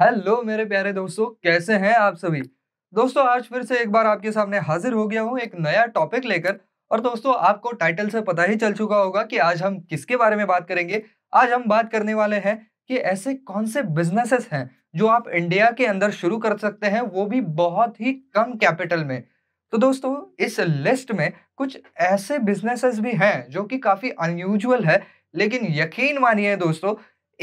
hello मेरे प्यारे दोस्तों कैसे हैं आप सभी दोस्तों आज फिर से एक बार आपके सामने हाजिर हो गया हूँ एक नया टॉपिक लेकर और दोस्तों आपको टाइटल से पता ही चल चुका होगा कि आज हम किसके बारे में बात करेंगे आज हम बात करने वाले हैं कि ऐसे कौन से बिजनेसेस हैं जो आप इंडिया के अंदर शुरू कर सकते हैं वो भी बहुत ही कम कैपिटल में तो दोस्तों इस लिस्ट में कुछ ऐसे बिजनेसेस भी हैं जो कि काफ़ी अनयूजल है लेकिन यकीन मानिए दोस्तों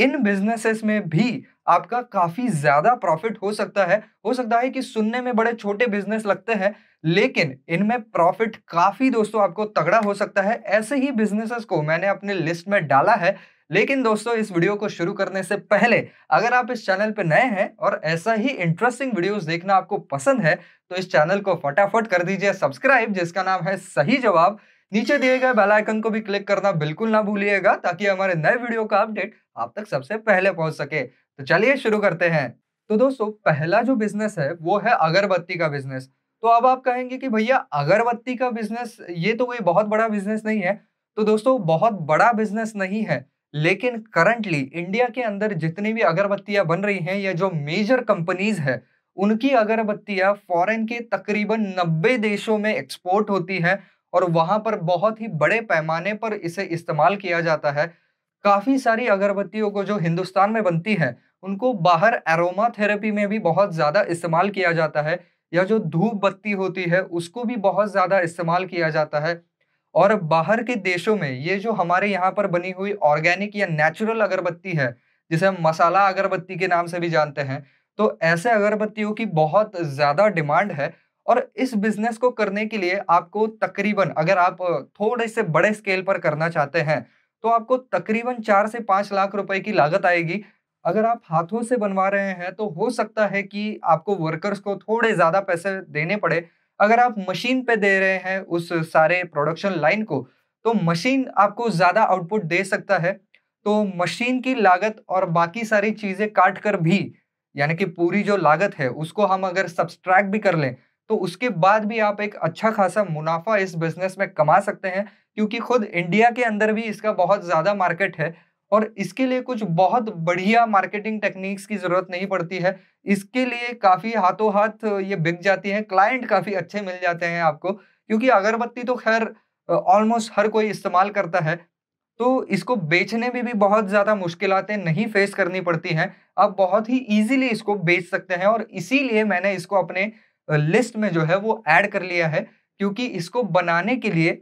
इन बिजनेसेस में भी आपका काफी ज्यादा प्रॉफिट हो सकता है हो सकता है कि सुनने में बड़े छोटे बिजनेस लगते हैं लेकिन इनमें प्रॉफिट काफी दोस्तों आपको तगड़ा हो सकता है ऐसे ही बिजनेसेस को मैंने अपने लिस्ट में डाला है लेकिन दोस्तों इस वीडियो को शुरू करने से पहले अगर आप इस चैनल पर नए हैं और ऐसा ही इंटरेस्टिंग वीडियोस देखना आपको पसंद है तो इस चैनल को फटाफट कर दीजिए सब्सक्राइब जिसका नाम है सही जवाब नीचे दिए गए बेल आइकन को भी क्लिक करना बिल्कुल ना भूलिएगा ताकि हमारे नए वीडियो का अपडेट आप तक सबसे पहले पहुंच सके तो चलिए शुरू करते हैं तो दोस्तों पहला जो बिजनेस है वो है अगरबत्ती का बिजनेस तो अब आप कहेंगे कि भैया अगरबत्ती का बिजनेस ये तो कोई बहुत बड़ा बिजनेस नहीं है तो दोस्तों बहुत बड़ा बिजनेस नहीं है लेकिन करंटली इंडिया के अंदर जितनी भी अगरबत्तियां बन रही हैं या जो मेजर कंपनीज है उनकी अगरबत्तियां फॉरेन के तकरीबन नब्बे देशों में एक्सपोर्ट होती है और वहां पर बहुत ही बड़े पैमाने पर इसे इस्तेमाल किया जाता है काफ़ी सारी अगरबत्तियों को जो हिंदुस्तान में बनती है उनको बाहर एरोमा थेरेपी में भी बहुत ज़्यादा इस्तेमाल किया जाता है या जो धूप बत्ती होती है उसको भी बहुत ज़्यादा इस्तेमाल किया जाता है और बाहर के देशों में ये जो हमारे यहाँ पर बनी हुई ऑर्गेनिक या नेचुरल अगरबत्ती है जिसे हम मसाला अगरबत्ती के नाम से भी जानते हैं तो ऐसे अगरबत्तियों की बहुत ज़्यादा डिमांड है और इस बिजनेस को करने के लिए आपको तकरीबन अगर आप थोड़े से बड़े स्केल पर करना चाहते हैं तो आपको तकरीबन चार से पांच लाख रुपए की लागत आएगी अगर आप हाथों से बनवा रहे हैं तो हो सकता है कि आपको वर्कर्स को थोड़े ज़्यादा पैसे देने पड़े अगर आप मशीन पे दे रहे हैं उस सारे प्रोडक्शन लाइन को तो मशीन आपको ज़्यादा आउटपुट दे सकता है तो मशीन की लागत और बाकी सारी चीज़ें काट कर भी यानी कि पूरी जो लागत है उसको हम अगर सब्सट्रैक्ट भी कर लें तो उसके बाद भी आप एक अच्छा खासा मुनाफा इस बिजनेस में कमा सकते हैं क्योंकि खुद इंडिया के अंदर भी इसका बहुत ज़्यादा मार्केट है और इसके लिए कुछ बहुत बढ़िया मार्केटिंग टेक्निक्स की ज़रूरत नहीं पड़ती है इसके लिए काफ़ी हाथों हाथ ये बिक जाती है क्लाइंट काफ़ी अच्छे मिल जाते हैं आपको क्योंकि अगरबत्ती तो खैर ऑलमोस्ट हर कोई इस्तेमाल करता है तो इसको बेचने में भी बहुत ज़्यादा मुश्किल नहीं फेस करनी पड़ती हैं आप बहुत ही ईजिली इसको बेच सकते हैं और इसीलिए मैंने इसको अपने लिस्ट में जो है वो ऐड कर लिया है क्योंकि इसको बनाने के लिए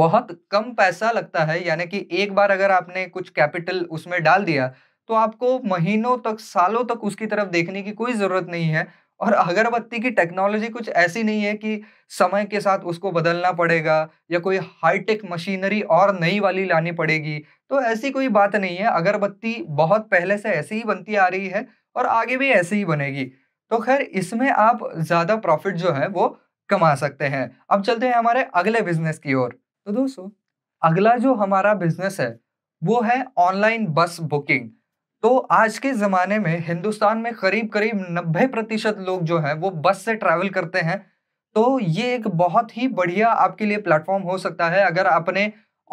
बहुत कम पैसा लगता है यानी कि एक बार अगर आपने कुछ कैपिटल उसमें डाल दिया तो आपको महीनों तक सालों तक उसकी तरफ देखने की कोई ज़रूरत नहीं है और अगरबत्ती की टेक्नोलॉजी कुछ ऐसी नहीं है कि समय के साथ उसको बदलना पड़ेगा या कोई हाईटेक मशीनरी और नई वाली लानी पड़ेगी तो ऐसी कोई बात नहीं है अगरबत्ती बहुत पहले से ऐसे ही बनती आ रही है और आगे भी ऐसे ही बनेगी तो खैर इसमें आप ज़्यादा प्रॉफिट जो है वो कमा सकते हैं अब चलते हैं हमारे अगले बिजनेस की ओर तो दोस्तों अगला जो हमारा बिजनेस है वो है ऑनलाइन बस बुकिंग तो आज के ज़माने में हिंदुस्तान में करीब करीब नब्बे प्रतिशत लोग जो हैं वो बस से ट्रैवल करते हैं तो ये एक बहुत ही बढ़िया आपके लिए प्लेटफॉर्म हो सकता है अगर आपने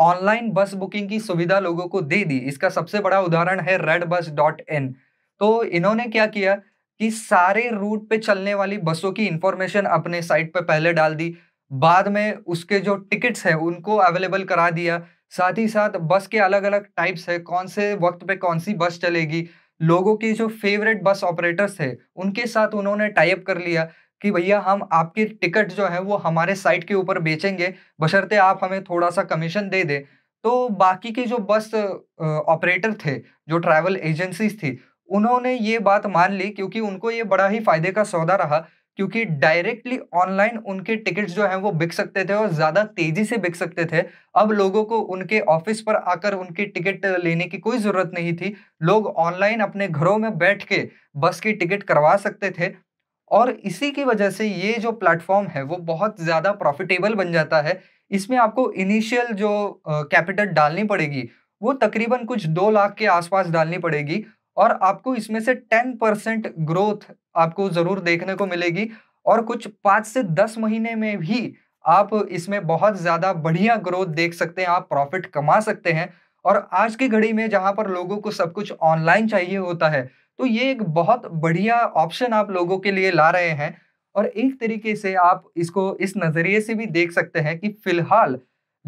ऑनलाइन बस बुकिंग की सुविधा लोगों को दे दी इसका सबसे बड़ा उदाहरण है रेड बस डॉट इन तो इन्होंने क्या किया कि सारे रूट पे चलने वाली बसों की इंफॉर्मेशन अपने साइट पे पहले डाल दी बाद में उसके जो टिकट्स हैं उनको अवेलेबल करा दिया साथ ही साथ बस के अलग अलग टाइप्स है कौन से वक्त पे कौन सी बस चलेगी लोगों के जो फेवरेट बस ऑपरेटर्स है उनके साथ उन्होंने टाइप कर लिया कि भैया हम आपके टिकट जो है वो हमारे साइट के ऊपर बेचेंगे बशर्ते आप हमें थोड़ा सा कमीशन दे दें तो बाकी के जो बस ऑपरेटर थे जो ट्रैवल एजेंसीज थी उन्होंने ये बात मान ली क्योंकि उनको ये बड़ा ही फायदे का सौदा रहा क्योंकि डायरेक्टली ऑनलाइन उनके टिकट्स जो हैं वो बिक सकते थे और ज़्यादा तेज़ी से बिक सकते थे अब लोगों को उनके ऑफिस पर आकर उनकी टिकट लेने की कोई ज़रूरत नहीं थी लोग ऑनलाइन अपने घरों में बैठ के बस की टिकट करवा सकते थे और इसी की वजह से ये जो प्लेटफॉर्म है वो बहुत ज़्यादा प्रॉफिटेबल बन जाता है इसमें आपको इनिशियल जो कैपिटल डालनी पड़ेगी वो तकरीबन कुछ दो लाख के आसपास डालनी पड़ेगी और आपको इसमें से टेन परसेंट ग्रोथ आपको ज़रूर देखने को मिलेगी और कुछ पाँच से दस महीने में भी आप इसमें बहुत ज़्यादा बढ़िया ग्रोथ देख सकते हैं आप प्रॉफिट कमा सकते हैं और आज की घड़ी में जहाँ पर लोगों को सब कुछ ऑनलाइन चाहिए होता है तो ये एक बहुत बढ़िया ऑप्शन आप लोगों के लिए ला रहे हैं और एक तरीके से आप इसको इस नज़रिए से भी देख सकते हैं कि फ़िलहाल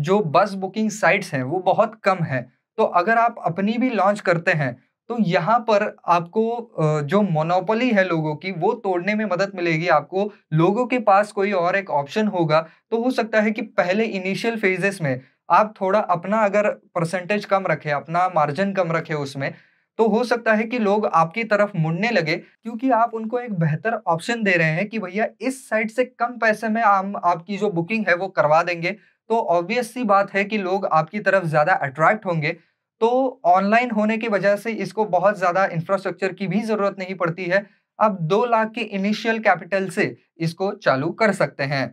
जो बस बुकिंग साइट्स हैं वो बहुत कम हैं तो अगर आप अपनी भी लॉन्च करते हैं तो यहाँ पर आपको जो मोनोपोली है लोगों की वो तोड़ने में मदद मिलेगी आपको लोगों के पास कोई और एक ऑप्शन होगा तो हो सकता है कि पहले इनिशियल फेजेस में आप थोड़ा अपना अगर परसेंटेज कम रखें अपना मार्जिन कम रखें उसमें तो हो सकता है कि लोग आपकी तरफ मुड़ने लगे क्योंकि आप उनको एक बेहतर ऑप्शन दे रहे हैं कि भैया इस साइड से कम पैसे में हम आपकी जो बुकिंग है वो करवा देंगे तो ऑब्वियस सी बात है कि लोग आपकी तरफ ज़्यादा अट्रैक्ट होंगे तो ऑनलाइन होने की वजह से इसको बहुत ज़्यादा इंफ्रास्ट्रक्चर की भी ज़रूरत नहीं पड़ती है आप दो लाख के इनिशियल कैपिटल से इसको चालू कर सकते हैं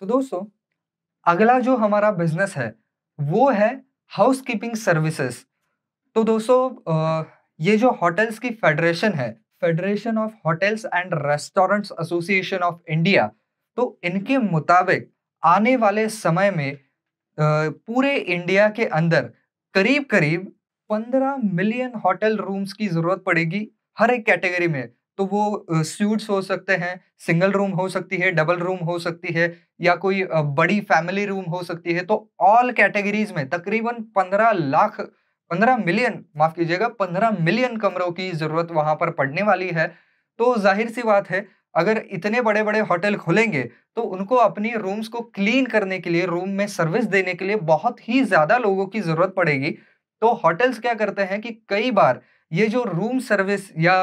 तो दोस्तों अगला जो हमारा बिजनेस है वो है हाउस कीपिंग सर्विसेज तो दोस्तों ये जो होटल्स की फेडरेशन है federation of hotels and restaurants association of India तो इनके मुताबिक आने वाले समय में पूरे इंडिया के अंदर करीब करीब 15 मिलियन होटल रूम्स की ज़रूरत पड़ेगी हर एक कैटेगरी में तो वो सूट्स हो सकते हैं सिंगल रूम हो सकती है डबल रूम हो सकती है या कोई बड़ी फैमिली रूम हो सकती है तो ऑल कैटेगरीज में तकरीबन 15 लाख 15 मिलियन माफ़ कीजिएगा 15 मिलियन कमरों की ज़रूरत वहाँ पर पड़ने वाली है तो जाहिर सी बात है अगर इतने बड़े बड़े होटल खुलेंगे तो उनको अपनी रूम्स को क्लीन करने के लिए रूम में सर्विस देने के लिए बहुत ही ज़्यादा लोगों की ज़रूरत पड़ेगी तो होटल्स क्या करते हैं कि कई बार ये जो रूम सर्विस या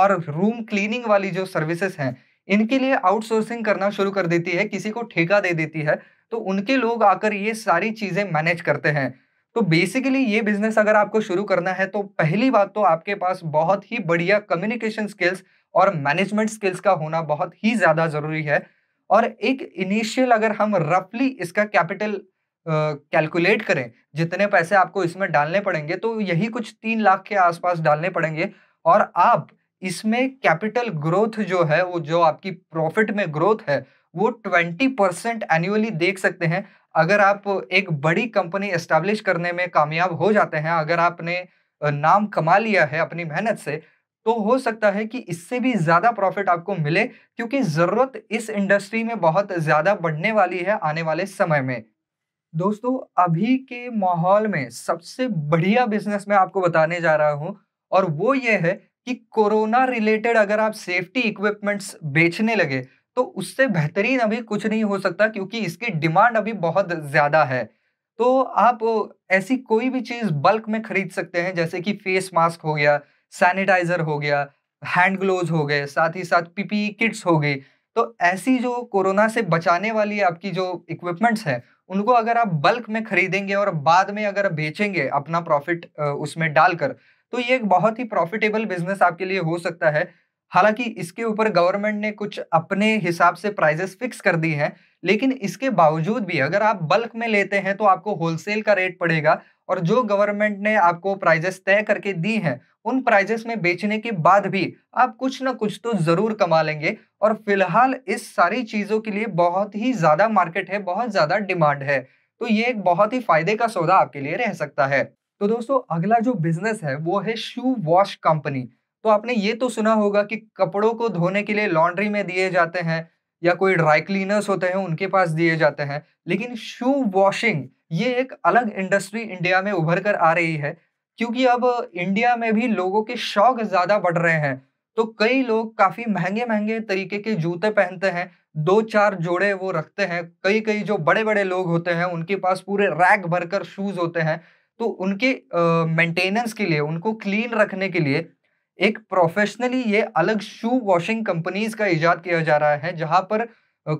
और रूम क्लीनिंग वाली जो सर्विसेज हैं इनके लिए आउटसोर्सिंग करना शुरू कर देती है किसी को ठेका दे देती है तो उनके लोग आकर ये सारी चीज़ें मैनेज करते हैं तो बेसिकली ये बिजनेस अगर आपको शुरू करना है तो पहली बात तो आपके पास बहुत ही बढ़िया कम्युनिकेशन स्किल्स और मैनेजमेंट स्किल्स का होना बहुत ही ज़्यादा ज़रूरी है और एक इनिशियल अगर हम रफली इसका कैपिटल कैलकुलेट uh, करें जितने पैसे आपको इसमें डालने पड़ेंगे तो यही कुछ तीन लाख के आसपास डालने पड़ेंगे और आप इसमें कैपिटल ग्रोथ जो है वो जो आपकी प्रॉफिट में ग्रोथ है वो ट्वेंटी परसेंट एनुअली देख सकते हैं अगर आप एक बड़ी कंपनी इस्टेब्लिश करने में कामयाब हो जाते हैं अगर आपने नाम कमा लिया है अपनी मेहनत से तो हो सकता है कि इससे भी ज़्यादा प्रॉफिट आपको मिले क्योंकि ज़रूरत इस इंडस्ट्री में बहुत ज़्यादा बढ़ने वाली है आने वाले समय में दोस्तों अभी के माहौल में सबसे बढ़िया बिजनेस मैं आपको बताने जा रहा हूं और वो ये है कि कोरोना रिलेटेड अगर आप सेफ्टी इक्विपमेंट्स बेचने लगे तो उससे बेहतरीन अभी कुछ नहीं हो सकता क्योंकि इसकी डिमांड अभी बहुत ज़्यादा है तो आप ऐसी कोई भी चीज़ बल्क में खरीद सकते हैं जैसे कि फेस मास्क हो गया सैनिटाइजर हो गया हैंड ग्लोव हो गए साथ ही साथ पीपीई किट्स हो गए तो ऐसी जो कोरोना से बचाने वाली आपकी जो इक्विपमेंट्स हैं उनको अगर आप बल्क में खरीदेंगे और बाद में अगर बेचेंगे अपना प्रॉफिट उसमें डालकर तो ये एक बहुत ही प्रॉफिटेबल बिजनेस आपके लिए हो सकता है हालांकि इसके ऊपर गवर्नमेंट ने कुछ अपने हिसाब से प्राइजेस फिक्स कर दी हैं लेकिन इसके बावजूद भी अगर आप बल्क में लेते हैं तो आपको होलसेल का रेट पड़ेगा और जो गवर्नमेंट ने आपको प्राइजेस तय करके दी हैं उन प्राइजेस में बेचने के बाद भी आप कुछ ना कुछ तो ज़रूर कमा लेंगे और फिलहाल इस सारी चीज़ों के लिए बहुत ही ज़्यादा मार्केट है बहुत ज़्यादा डिमांड है तो ये एक बहुत ही फायदे का सौदा आपके लिए रह सकता है तो दोस्तों अगला जो बिजनेस है वो है शू वॉश कंपनी तो आपने ये तो सुना होगा कि कपड़ों को धोने के लिए लॉन्ड्री में दिए जाते हैं या कोई ड्राई क्लीनर्स होते हैं उनके पास दिए जाते हैं लेकिन शू वॉशिंग ये एक अलग इंडस्ट्री इंडिया में उभर कर आ रही है क्योंकि अब इंडिया में भी लोगों के शौक ज़्यादा बढ़ रहे हैं तो कई लोग काफ़ी महंगे महंगे तरीके के जूते पहनते हैं दो चार जोड़े वो रखते हैं कई कई जो बड़े बड़े लोग होते हैं उनके पास पूरे रैक भरकर शूज़ होते हैं तो उनके मेंटेनेंस के लिए उनको क्लीन रखने के लिए एक प्रोफेशनली ये अलग शू वॉशिंग कंपनीज का इजाद किया जा रहा है जहाँ पर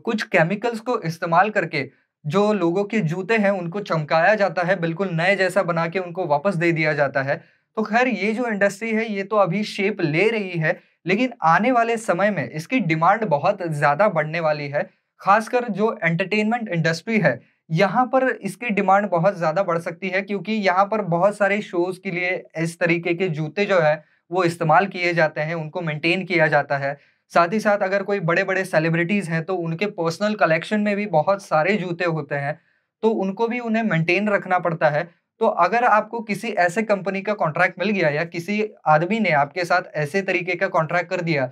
कुछ केमिकल्स को इस्तेमाल करके जो लोगों के जूते हैं उनको चमकाया जाता है बिल्कुल नए जैसा बना के उनको वापस दे दिया जाता है तो खैर ये जो इंडस्ट्री है ये तो अभी शेप ले रही है लेकिन आने वाले समय में इसकी डिमांड बहुत ज़्यादा बढ़ने वाली है खासकर जो एंटरटेनमेंट इंडस्ट्री है यहाँ पर इसकी डिमांड बहुत ज़्यादा बढ़ सकती है क्योंकि यहाँ पर बहुत सारे शोज़ के लिए इस तरीके के जूते जो है वो इस्तेमाल किए जाते हैं उनको मेंटेन किया जाता है साथ ही साथ अगर कोई बड़े बड़े सेलिब्रिटीज़ हैं तो उनके पर्सनल कलेक्शन में भी बहुत सारे जूते होते हैं तो उनको भी उन्हें मेंटेन रखना पड़ता है तो अगर आपको किसी ऐसे कंपनी का कॉन्ट्रैक्ट मिल गया या किसी आदमी ने आपके साथ ऐसे तरीके का कॉन्ट्रैक्ट कर दिया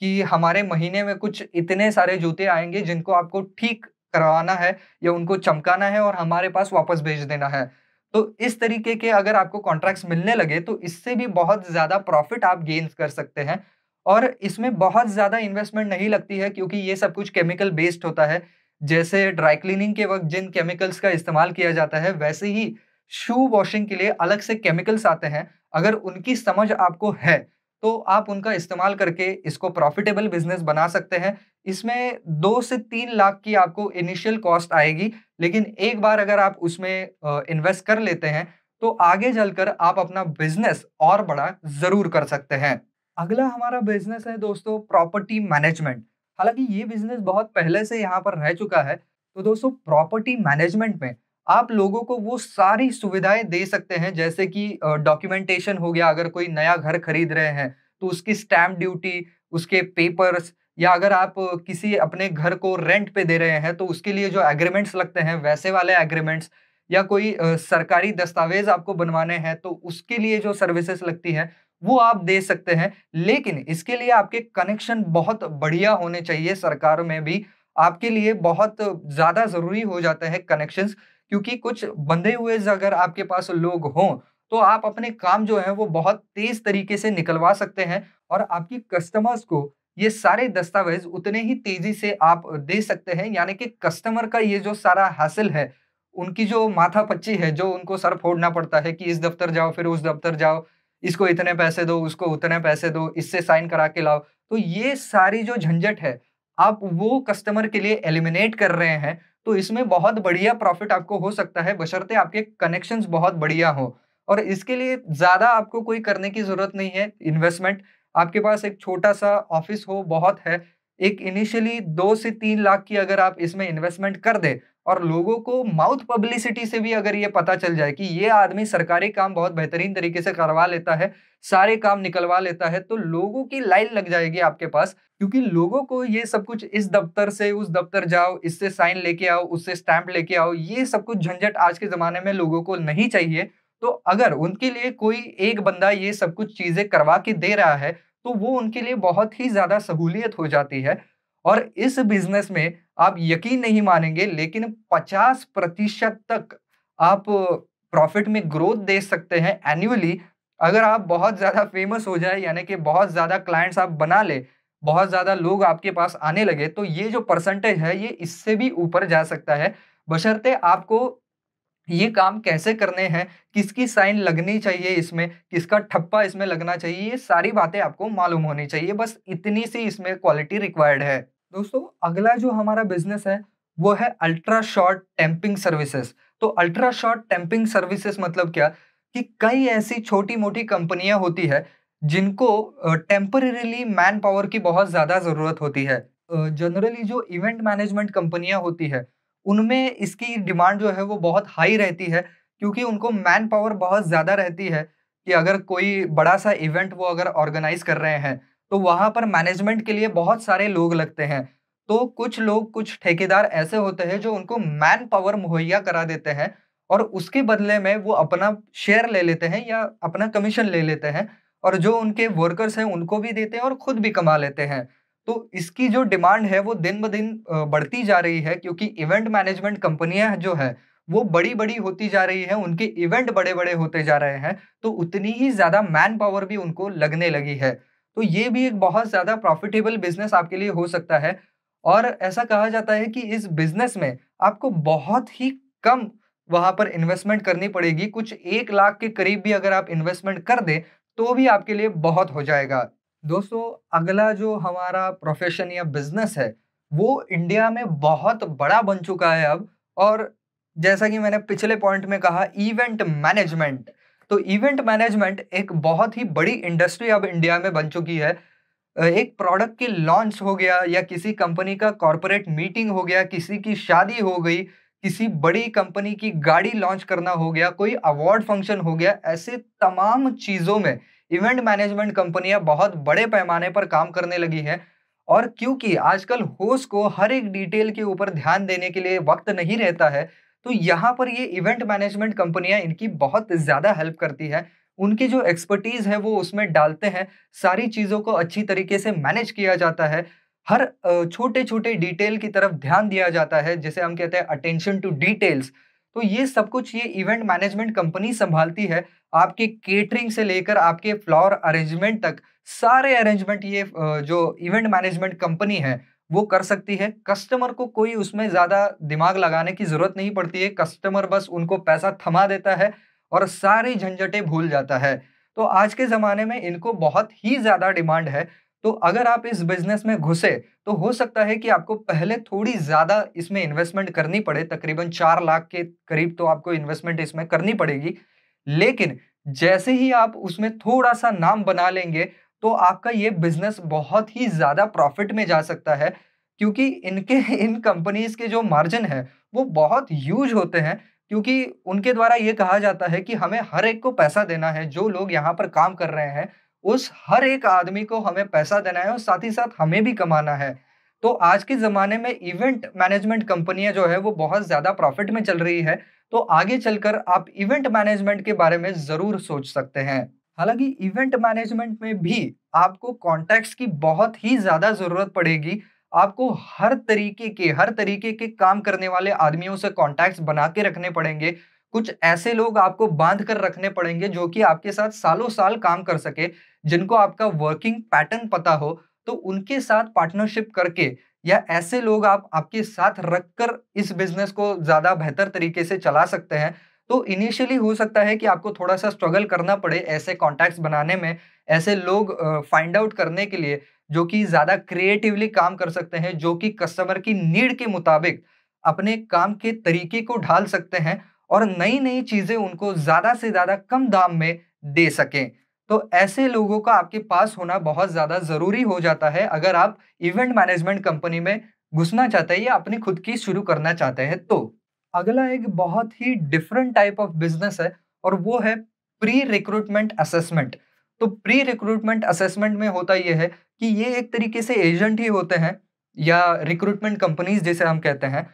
कि हमारे महीने में कुछ इतने सारे जूते आएंगे जिनको आपको ठीक करवाना है या उनको चमकाना है और हमारे पास वापस भेज देना है तो इस तरीके के अगर आपको कॉन्ट्रैक्ट्स मिलने लगे तो इससे भी बहुत ज़्यादा प्रॉफिट आप गेन कर सकते हैं और इसमें बहुत ज़्यादा इन्वेस्टमेंट नहीं लगती है क्योंकि ये सब कुछ केमिकल बेस्ड होता है जैसे ड्राई क्लीनिंग के वक्त जिन केमिकल्स का इस्तेमाल किया जाता है वैसे ही शू वॉशिंग के लिए अलग से केमिकल्स आते हैं अगर उनकी समझ आपको है तो आप उनका इस्तेमाल करके इसको प्रॉफिटेबल बिजनेस बना सकते हैं इसमें दो से तीन लाख की आपको इनिशियल कॉस्ट आएगी लेकिन एक बार अगर आप उसमें इन्वेस्ट कर लेते हैं तो आगे चलकर आप अपना बिजनेस और बड़ा ज़रूर कर सकते हैं अगला हमारा बिजनेस है दोस्तों प्रॉपर्टी मैनेजमेंट हालांकि ये बिजनेस बहुत पहले से यहाँ पर रह चुका है तो दोस्तों प्रॉपर्टी मैनेजमेंट में आप लोगों को वो सारी सुविधाएं दे सकते हैं जैसे कि डॉक्यूमेंटेशन हो गया अगर कोई नया घर खरीद रहे हैं तो उसकी स्टैम्प ड्यूटी उसके पेपर्स या अगर आप किसी अपने घर को रेंट पे दे रहे हैं तो उसके लिए जो एग्रीमेंट्स लगते हैं वैसे वाले एग्रीमेंट्स या कोई सरकारी दस्तावेज आपको बनवाने हैं तो उसके लिए जो सर्विसेज लगती है वो आप दे सकते हैं लेकिन इसके लिए आपके कनेक्शन बहुत बढ़िया होने चाहिए सरकार में भी आपके लिए बहुत ज़्यादा ज़रूरी हो जाता है कनेक्शंस क्योंकि कुछ बंधे हुए अगर आपके पास लोग हों तो आप अपने काम जो है वो बहुत तेज तरीके से निकलवा सकते हैं और आपकी कस्टमर्स को ये सारे दस्तावेज उतने ही तेजी से आप दे सकते हैं यानी कि कस्टमर का ये जो सारा हासिल है उनकी जो माथा पच्ची है जो उनको सर फोड़ना पड़ता है कि इस दफ्तर जाओ फिर उस दफ्तर जाओ इसको इतने पैसे दो उसको उतने पैसे दो इससे साइन करा के लाओ तो ये सारी जो झंझट है आप वो कस्टमर के लिए एलिमिनेट कर रहे हैं तो इसमें बहुत बढ़िया प्रॉफिट आपको हो सकता है बशर्ते आपके कनेक्शन बहुत बढ़िया हो और इसके लिए ज़्यादा आपको कोई करने की ज़रूरत नहीं है इन्वेस्टमेंट आपके पास एक छोटा सा ऑफिस हो बहुत है एक इनिशियली दो से तीन लाख की अगर आप इसमें इन्वेस्टमेंट कर दे और लोगों को माउथ पब्लिसिटी से भी अगर ये पता चल जाए कि ये आदमी सरकारी काम बहुत बेहतरीन तरीके से करवा लेता है सारे काम निकलवा लेता है तो लोगों की लाइन लग जाएगी आपके पास क्योंकि लोगों को ये सब कुछ इस दफ्तर से उस दफ्तर जाओ इससे साइन लेके आओ उससे स्टैंप लेके आओ ये सब कुछ झंझट आज के ज़माने में लोगों को नहीं चाहिए तो अगर उनके लिए कोई एक बंदा ये सब कुछ चीज़ें करवा के दे रहा है तो वो उनके लिए बहुत ही ज़्यादा सहूलियत हो जाती है और इस बिजनेस में आप यकीन नहीं मानेंगे लेकिन 50 प्रतिशत तक आप प्रॉफिट में ग्रोथ दे सकते हैं एनुअली अगर आप बहुत ज़्यादा फेमस हो जाए यानी कि बहुत ज़्यादा क्लाइंट्स आप बना ले बहुत ज़्यादा लोग आपके पास आने लगे तो ये जो परसेंटेज है ये इससे भी ऊपर जा सकता है बशर्ते आपको ये काम कैसे करने हैं किसकी साइन लगनी चाहिए इसमें किसका ठप्पा इसमें लगना चाहिए ये सारी बातें आपको मालूम होनी चाहिए बस इतनी सी इसमें क्वालिटी रिक्वायर्ड है दोस्तों अगला जो हमारा बिजनेस है वो है अल्ट्रा शॉर्ट टेम्पिंग सर्विसेज तो अल्ट्रा शॉर्ट टेम्पिंग सर्विसेज मतलब क्या कि कई ऐसी छोटी मोटी कंपनियां होती है जिनको टेम्परेली मैन पावर की बहुत ज़्यादा ज़रूरत होती है जनरली जो इवेंट मैनेजमेंट कंपनियां होती है उनमें इसकी डिमांड जो है वो बहुत हाई रहती है क्योंकि उनको मैन पावर बहुत ज़्यादा रहती है कि अगर कोई बड़ा सा इवेंट वो अगर ऑर्गेनाइज कर रहे हैं तो वहां पर मैनेजमेंट के लिए बहुत सारे लोग लगते हैं तो कुछ लोग कुछ ठेकेदार ऐसे होते हैं जो उनको मैन पावर मुहैया करा देते हैं और उसके बदले में वो अपना शेयर ले लेते हैं या अपना कमीशन ले लेते हैं और जो उनके वर्कर्स हैं उनको भी देते हैं और खुद भी कमा लेते हैं तो इसकी जो डिमांड है वो दिन ब दिन बढ़ती जा रही है क्योंकि इवेंट मैनेजमेंट कंपनियां जो है वो बड़ी बड़ी होती जा रही है उनके इवेंट बड़े बड़े होते जा रहे हैं तो उतनी ही ज़्यादा मैन पावर भी उनको लगने लगी है तो ये भी एक बहुत ज़्यादा प्रॉफिटेबल बिजनेस आपके लिए हो सकता है और ऐसा कहा जाता है कि इस बिजनेस में आपको बहुत ही कम वहाँ पर इन्वेस्टमेंट करनी पड़ेगी कुछ एक लाख के करीब भी अगर आप इन्वेस्टमेंट कर दें तो भी आपके लिए बहुत हो जाएगा दोस्तों अगला जो हमारा प्रोफेशन या बिजनेस है वो इंडिया में बहुत बड़ा बन चुका है अब और जैसा कि मैंने पिछले पॉइंट में कहा इवेंट मैनेजमेंट तो इवेंट मैनेजमेंट एक बहुत ही बड़ी इंडस्ट्री अब इंडिया में बन चुकी है एक प्रोडक्ट की लॉन्च हो गया या किसी कंपनी का कॉरपोरेट मीटिंग हो गया किसी की शादी हो गई किसी बड़ी कंपनी की गाड़ी लॉन्च करना हो गया कोई अवार्ड फंक्शन हो गया ऐसे तमाम चीज़ों में इवेंट मैनेजमेंट कंपनियां बहुत बड़े पैमाने पर काम करने लगी हैं और क्योंकि आजकल होस्ट को हर एक डिटेल के ऊपर ध्यान देने के लिए वक्त नहीं रहता है तो यहाँ पर ये इवेंट मैनेजमेंट कंपनियाँ इनकी बहुत ज़्यादा हेल्प करती है उनकी जो एक्सपर्टीज़ है वो उसमें डालते हैं सारी चीज़ों को अच्छी तरीके से मैनेज किया जाता है हर छोटे छोटे डिटेल की तरफ ध्यान दिया जाता है जैसे हम कहते हैं अटेंशन टू डिटेल्स तो ये सब कुछ ये इवेंट मैनेजमेंट कंपनी संभालती है आपके केटरिंग से लेकर आपके फ्लावर अरेंजमेंट तक सारे अरेंजमेंट ये जो इवेंट मैनेजमेंट कंपनी है वो कर सकती है कस्टमर को कोई उसमें ज़्यादा दिमाग लगाने की ज़रूरत नहीं पड़ती है कस्टमर बस उनको पैसा थमा देता है और सारी झंझटें भूल जाता है तो आज के ज़माने में इनको बहुत ही ज़्यादा डिमांड है तो अगर आप इस बिज़नेस में घुसे तो हो सकता है कि आपको पहले थोड़ी ज़्यादा इसमें इन्वेस्टमेंट करनी पड़े तकरीबन चार लाख के करीब तो आपको इन्वेस्टमेंट इसमें करनी पड़ेगी लेकिन जैसे ही आप उसमें थोड़ा सा नाम बना लेंगे तो आपका ये बिजनेस बहुत ही ज़्यादा प्रॉफिट में जा सकता है क्योंकि इनके इन कंपनीज के जो मार्जिन है वो बहुत ह्यूज होते हैं क्योंकि उनके द्वारा ये कहा जाता है कि हमें हर एक को पैसा देना है जो लोग यहाँ पर काम कर रहे हैं उस हर एक आदमी को हमें पैसा देना है और साथ ही साथ हमें भी कमाना है तो आज के ज़माने में इवेंट मैनेजमेंट कंपनियां जो है वो बहुत ज़्यादा प्रॉफिट में चल रही है तो आगे चलकर आप इवेंट मैनेजमेंट के बारे में ज़रूर सोच सकते हैं हालांकि इवेंट मैनेजमेंट में भी आपको कॉन्टैक्ट्स की बहुत ही ज़्यादा ज़रूरत पड़ेगी आपको हर तरीके के हर तरीके के काम करने वाले आदमियों से कॉन्टैक्ट्स बना के रखने पड़ेंगे कुछ ऐसे लोग आपको बांध कर रखने पड़ेंगे जो कि आपके साथ सालों साल काम कर सके जिनको आपका वर्किंग पैटर्न पता हो तो उनके साथ पार्टनरशिप करके या ऐसे लोग आप आपके साथ रखकर इस बिजनेस को ज़्यादा बेहतर तरीके से चला सकते हैं तो इनिशियली हो सकता है कि आपको थोड़ा सा स्ट्रगल करना पड़े ऐसे कॉन्टैक्ट्स बनाने में ऐसे लोग फाइंड uh, आउट करने के लिए जो कि ज़्यादा क्रिएटिवली काम कर सकते हैं जो कि कस्टमर की नीड के मुताबिक अपने काम के तरीके को ढाल सकते हैं और नई नई चीज़ें उनको ज़्यादा से ज़्यादा कम दाम में दे सकें तो ऐसे लोगों का आपके पास होना बहुत ज़्यादा ज़रूरी हो जाता है अगर आप इवेंट मैनेजमेंट कंपनी में घुसना चाहते हैं या अपनी खुद की शुरू करना चाहते हैं तो अगला एक बहुत ही डिफरेंट टाइप ऑफ बिजनेस है और वो है प्री रिक्रूटमेंट असेसमेंट तो प्री रिक्रूटमेंट असेसमेंट में होता यह है कि ये एक तरीके से एजेंट ही होते हैं या रिक्रूटमेंट कंपनीज जैसे हम कहते हैं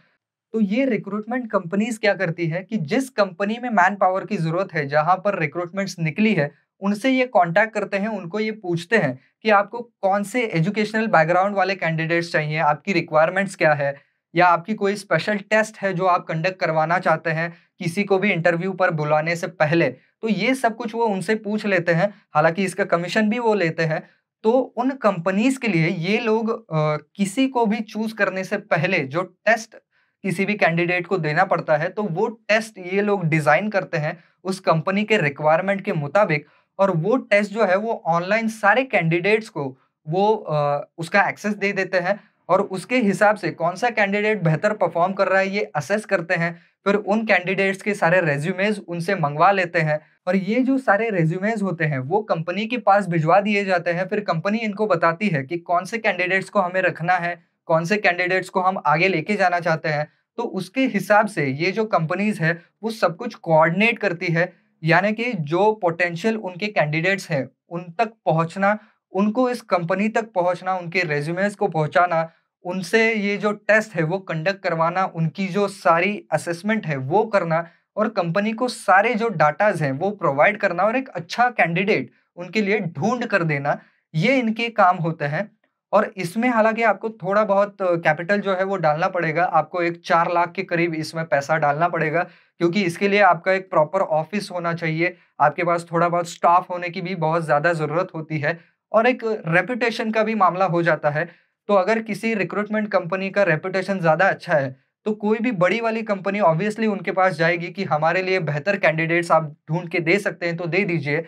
तो ये रिक्रूटमेंट कंपनीज क्या करती है कि जिस कंपनी में मैन पावर की ज़रूरत है जहाँ पर रिक्रूटमेंट्स निकली है उनसे ये कांटेक्ट करते हैं उनको ये पूछते हैं कि आपको कौन से एजुकेशनल बैकग्राउंड वाले कैंडिडेट्स चाहिए आपकी रिक्वायरमेंट्स क्या है या आपकी कोई स्पेशल टेस्ट है जो आप कंडक्ट करवाना चाहते हैं किसी को भी इंटरव्यू पर बुलाने से पहले तो ये सब कुछ वो उनसे पूछ लेते हैं हालांकि इसका कमीशन भी वो लेते हैं तो उन कंपनीज के लिए ये लोग आ, किसी को भी चूज करने से पहले जो टेस्ट किसी भी कैंडिडेट को देना पड़ता है तो वो टेस्ट ये लोग डिज़ाइन करते हैं उस कंपनी के रिक्वायरमेंट के मुताबिक और वो टेस्ट जो है वो ऑनलाइन सारे कैंडिडेट्स को वो आ, उसका एक्सेस दे देते हैं और उसके हिसाब से कौन सा कैंडिडेट बेहतर परफॉर्म कर रहा है ये असेस करते हैं फिर उन कैंडिडेट्स के सारे रेज्यूमेज उनसे मंगवा लेते हैं और ये जो सारे रेज्यूमेज होते हैं वो कंपनी के पास भिजवा दिए जाते हैं फिर कंपनी इनको बताती है कि कौन से कैंडिडेट्स को हमें रखना है कौन से कैंडिडेट्स को हम आगे लेके जाना चाहते हैं तो उसके हिसाब से ये जो कंपनीज है वो सब कुछ कोऑर्डिनेट करती है यानी कि जो पोटेंशियल उनके कैंडिडेट्स हैं उन तक पहुंचना उनको इस कंपनी तक पहुंचना उनके रेज्यूमेस को पहुंचाना उनसे ये जो टेस्ट है वो कंडक्ट करवाना उनकी जो सारी असेसमेंट है वो करना और कंपनी को सारे जो डाटाज हैं वो प्रोवाइड करना और एक अच्छा कैंडिडेट उनके लिए ढूंढ कर देना ये इनके काम होते हैं और इसमें हालांकि आपको थोड़ा बहुत कैपिटल जो है वो डालना पड़ेगा आपको एक चार लाख के करीब इसमें पैसा डालना पड़ेगा क्योंकि इसके लिए आपका एक प्रॉपर ऑफिस होना चाहिए आपके पास थोड़ा बहुत स्टाफ होने की भी बहुत ज़्यादा ज़रूरत होती है और एक रेपुटेशन का भी मामला हो जाता है तो अगर किसी रिक्रूटमेंट कंपनी का रेपुटेशन ज़्यादा अच्छा है तो कोई भी बड़ी वाली कंपनी ऑब्वियसली उनके पास जाएगी कि हमारे लिए बेहतर कैंडिडेट्स आप ढूंढ के दे सकते हैं तो दे दीजिए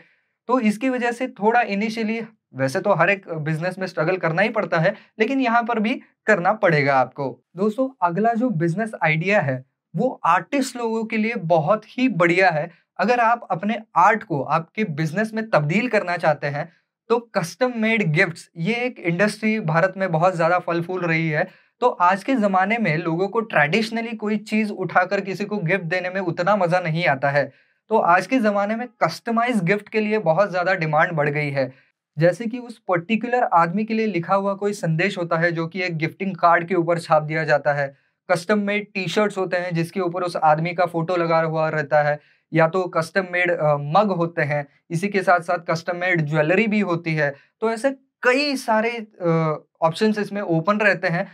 तो इसकी वजह से थोड़ा इनिशियली वैसे तो हर एक बिजनेस में स्ट्रगल करना ही पड़ता है लेकिन यहाँ पर भी करना पड़ेगा आपको दोस्तों अगला जो बिजनेस आइडिया है वो आर्टिस्ट लोगों के लिए बहुत ही बढ़िया है अगर आप अपने आर्ट को आपके बिजनेस में तब्दील करना चाहते हैं तो कस्टम मेड गिफ्ट्स ये एक इंडस्ट्री भारत में बहुत ज़्यादा फल फूल रही है तो आज के ज़माने में लोगों को ट्रेडिशनली कोई चीज़ उठाकर किसी को गिफ्ट देने में उतना मज़ा नहीं आता है तो आज के ज़माने में कस्टमाइज गिफ्ट के लिए बहुत ज़्यादा डिमांड बढ़ गई है जैसे कि उस पर्टिकुलर आदमी के लिए लिखा हुआ कोई संदेश होता है जो कि एक गिफ्टिंग कार्ड के ऊपर छाप दिया जाता है कस्टम मेड टी शर्ट्स होते हैं जिसके ऊपर उस आदमी का फोटो लगा हुआ रहता है या तो कस्टम मेड मग होते हैं इसी के साथ साथ कस्टम मेड ज्वेलरी भी होती है तो ऐसे कई सारे ऑप्शंस इसमें ओपन रहते हैं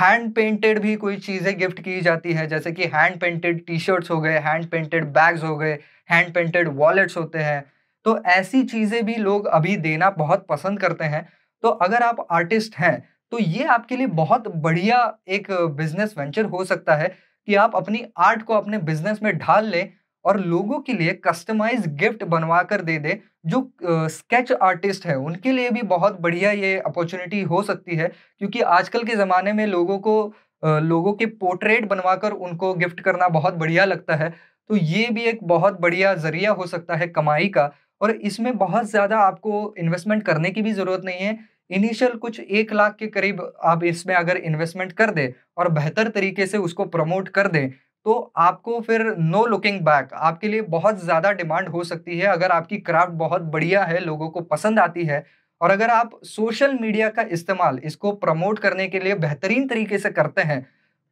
हैंड पेंटेड भी कोई चीज़ें गिफ्ट की जाती है जैसे कि हैंड पेंटेड टी शर्ट्स हो गए हैंड पेंटेड बैग्स हो गए हैंड पेंटेड वॉलेट्स होते हैं तो ऐसी चीज़ें भी लोग अभी देना बहुत पसंद करते हैं तो अगर आप आर्टिस्ट हैं तो ये आपके लिए बहुत बढ़िया एक बिजनेस वेंचर हो सकता है कि आप अपनी आर्ट को अपने बिजनेस में ढाल लें और लोगों के लिए कस्टमाइज गिफ्ट बनवा कर दे दे जो स्केच uh, आर्टिस्ट है उनके लिए भी बहुत बढ़िया ये अपॉर्चुनिटी हो सकती है क्योंकि आजकल के ज़माने में लोगों को uh, लोगों के पोर्ट्रेट बनवा कर उनको गिफ्ट करना बहुत बढ़िया लगता है तो ये भी एक बहुत बढ़िया ज़रिया हो सकता है कमाई का और इसमें बहुत ज़्यादा आपको इन्वेस्टमेंट करने की भी ज़रूरत नहीं है इनिशियल कुछ एक लाख के करीब आप इसमें अगर इन्वेस्टमेंट कर दें और बेहतर तरीके से उसको प्रमोट कर दें तो आपको फिर नो लुकिंग बैक आपके लिए बहुत ज़्यादा डिमांड हो सकती है अगर आपकी क्राफ्ट बहुत बढ़िया है लोगों को पसंद आती है और अगर आप सोशल मीडिया का इस्तेमाल इसको प्रमोट करने के लिए बेहतरीन तरीके से करते हैं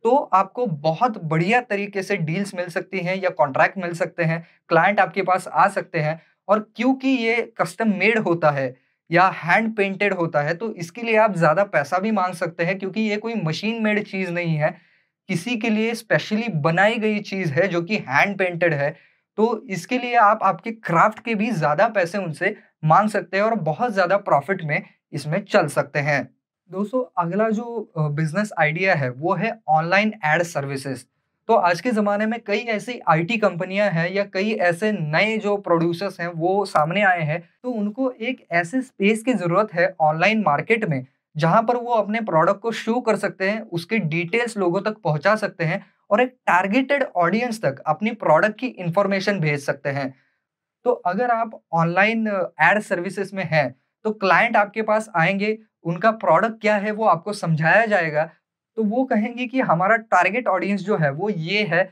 तो आपको बहुत बढ़िया तरीके से डील्स मिल सकती हैं या कॉन्ट्रैक्ट मिल सकते हैं क्लाइंट आपके पास आ सकते हैं और क्योंकि ये कस्टम मेड होता है या हैंड पेंटेड होता है तो इसके लिए आप ज़्यादा पैसा भी मांग सकते हैं क्योंकि ये कोई मशीन मेड चीज़ नहीं है किसी के लिए स्पेशली बनाई गई चीज़ है जो कि हैंड पेंटेड है तो इसके लिए आप आपके क्राफ्ट के भी ज़्यादा पैसे उनसे मांग सकते हैं और बहुत ज़्यादा प्रॉफिट में इसमें चल सकते हैं दोस्तों अगला जो बिजनेस आइडिया है वो है ऑनलाइन एड सर्विसेज तो आज के ज़माने में कई ऐसी आईटी कंपनियां हैं या कई ऐसे नए जो प्रोड्यूसर्स हैं वो सामने आए हैं तो उनको एक ऐसे स्पेस की ज़रूरत है ऑनलाइन मार्केट में जहां पर वो अपने प्रोडक्ट को शो कर सकते हैं उसके डिटेल्स लोगों तक पहुंचा सकते हैं और एक टारगेटेड ऑडियंस तक अपनी प्रोडक्ट की इंफॉर्मेशन भेज सकते हैं तो अगर आप ऑनलाइन एड सर्विसेज में हैं तो क्लाइंट आपके पास आएंगे उनका प्रोडक्ट क्या है वो आपको समझाया जाएगा तो वो कहेंगे कि हमारा टारगेट ऑडियंस जो है वो ये है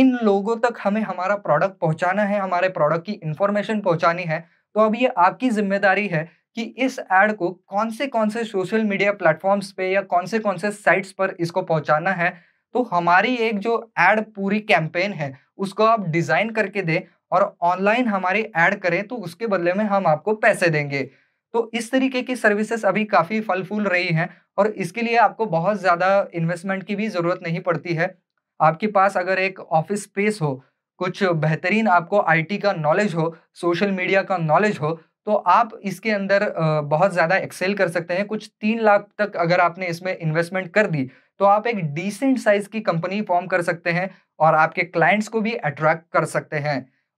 इन लोगों तक हमें हमारा प्रोडक्ट पहुंचाना है हमारे प्रोडक्ट की इंफॉर्मेशन पहुंचानी है तो अब ये आपकी जिम्मेदारी है कि इस एड को कौन से कौन से सोशल मीडिया प्लेटफॉर्म्स पे या कौन से कौन से साइट्स पर इसको पहुंचाना है तो हमारी एक जो एड पूरी कैंपेन है उसको आप डिज़ाइन करके दें और ऑनलाइन हमारी ऐड करें तो उसके बदले में हम आपको पैसे देंगे तो इस तरीके की सर्विसेज अभी काफ़ी फल फूल रही हैं और इसके लिए आपको बहुत ज़्यादा इन्वेस्टमेंट की भी ज़रूरत नहीं पड़ती है आपके पास अगर एक ऑफिस स्पेस हो कुछ बेहतरीन आपको आईटी का नॉलेज हो सोशल मीडिया का नॉलेज हो तो आप इसके अंदर बहुत ज़्यादा एक्सेल कर सकते हैं कुछ तीन लाख तक अगर आपने इसमें इन्वेस्टमेंट कर दी तो आप एक डिसेंट साइज़ की कंपनी फॉर्म कर सकते हैं और आपके क्लाइंट्स को भी अट्रैक्ट कर सकते हैं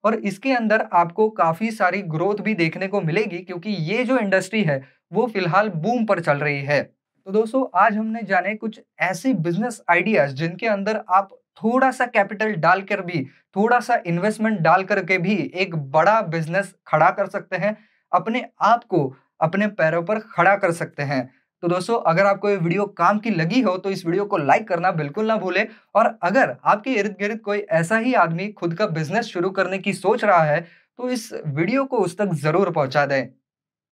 और इसके अंदर आपको काफ़ी सारी ग्रोथ भी देखने को मिलेगी क्योंकि ये जो इंडस्ट्री है वो फिलहाल बूम पर चल रही है तो दोस्तों आज हमने जाने कुछ ऐसे बिजनेस आइडियाज़ जिनके अंदर आप थोड़ा सा कैपिटल डालकर भी थोड़ा सा इन्वेस्टमेंट डाल करके भी एक बड़ा बिजनेस खड़ा कर सकते हैं अपने आप को अपने पैरों पर खड़ा कर सकते हैं तो दोस्तों अगर आपको ये वीडियो काम की लगी हो तो इस वीडियो को लाइक करना बिल्कुल ना भूले और अगर आपके इर्द गिर्द कोई ऐसा ही आदमी खुद का बिजनेस शुरू करने की सोच रहा है तो इस वीडियो को उस तक ज़रूर पहुंचा दें